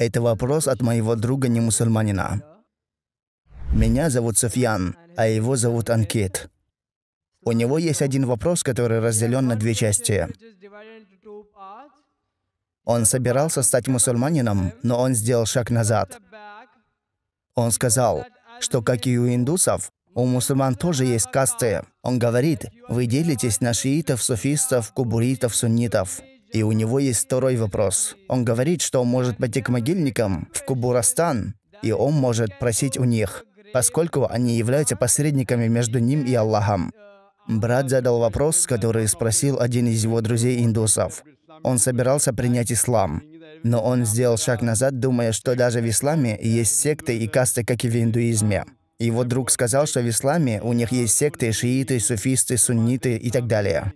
Это вопрос от моего друга не мусульманина. Меня зовут Софьян, а его зовут Анкит. У него есть один вопрос, который разделен на две части. Он собирался стать мусульманином, но он сделал шаг назад. Он сказал, что как и у индусов, у мусульман тоже есть касты. Он говорит, вы делитесь на шиитов, суфистов, кубуритов, суннитов. И у него есть второй вопрос. Он говорит, что он может пойти к могильникам в Кубурастан, и он может просить у них, поскольку они являются посредниками между ним и Аллахом. Брат задал вопрос, который спросил один из его друзей-индусов. Он собирался принять ислам, но он сделал шаг назад, думая, что даже в исламе есть секты и касты, как и в индуизме. Его друг сказал, что в исламе у них есть секты, шииты, суфисты, сунниты и так далее.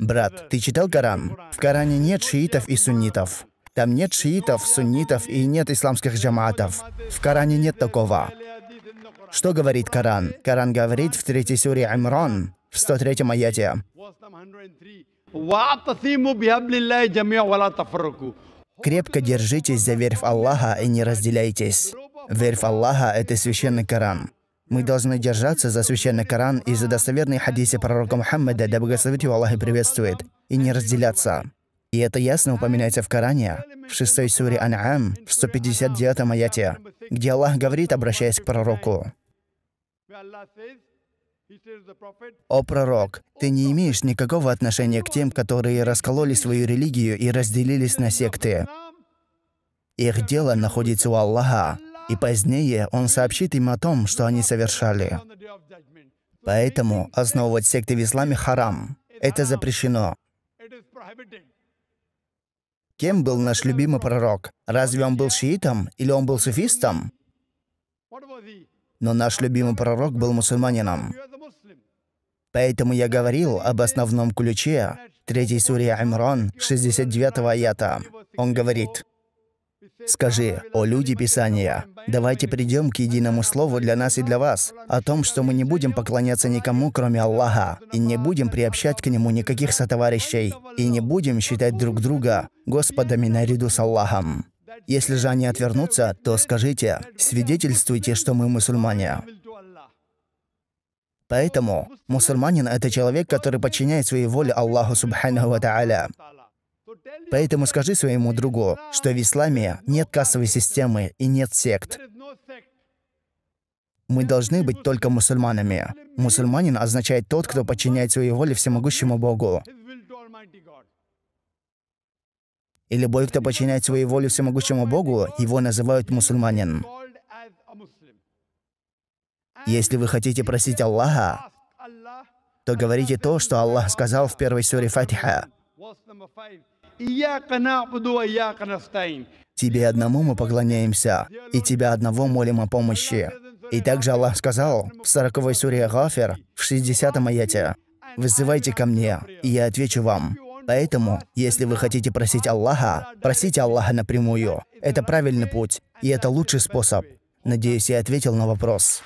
Брат, ты читал Коран? В Коране нет шиитов и суннитов. Там нет шиитов, суннитов и нет исламских джаматов. В Коране нет такого. Что говорит Коран? Коран говорит в третьей суре Амрон в 103 аяте. Крепко держитесь за верфь Аллаха и не разделяйтесь. Верфь Аллаха — это священный Коран. Мы должны держаться за священный Коран и за достоверные хадисы пророка Мухаммеда, да благословит его Аллах и приветствует, и не разделяться. И это ясно упоминается в Коране, в 6 суре Ан'ам, в 159 аяте, где Аллах говорит, обращаясь к пророку, «О пророк, ты не имеешь никакого отношения к тем, которые раскололи свою религию и разделились на секты. Их дело находится у Аллаха, и позднее он сообщит им о том, что они совершали. Поэтому основывать секты в исламе харам. Это запрещено. Кем был наш любимый пророк? Разве он был шиитом или он был суфистом? Но наш любимый пророк был мусульманином. Поэтому я говорил об основном ключе 3 суре Имран, 69 аята. Он говорит, Скажи, о люди Писания, давайте придем к единому слову для нас и для вас, о том, что мы не будем поклоняться никому, кроме Аллаха, и не будем приобщать к Нему никаких сотоварищей, и не будем считать друг друга Господами наряду с Аллахом. Если же они отвернутся, то скажите, свидетельствуйте, что мы мусульмане. Поэтому мусульманин – это человек, который подчиняет своей воле Аллаху Субхану Ва Тааля. Поэтому скажи своему другу, что в исламе нет кассовой системы и нет сект. Мы должны быть только мусульманами. Мусульманин означает тот, кто подчиняет своей воле всемогущему Богу. И любой, кто подчиняет своей воле всемогущему Богу, его называют мусульманин. Если вы хотите просить Аллаха, то говорите то, что Аллах сказал в первой суре Фатиха. Тебе одному мы поклоняемся, и Тебя одного молим о помощи. И также Аллах сказал в 40 суре Гафер, в 60 аяте, «Вызывайте ко мне, и я отвечу вам». Поэтому, если вы хотите просить Аллаха, просите Аллаха напрямую. Это правильный путь, и это лучший способ. Надеюсь, я ответил на вопрос.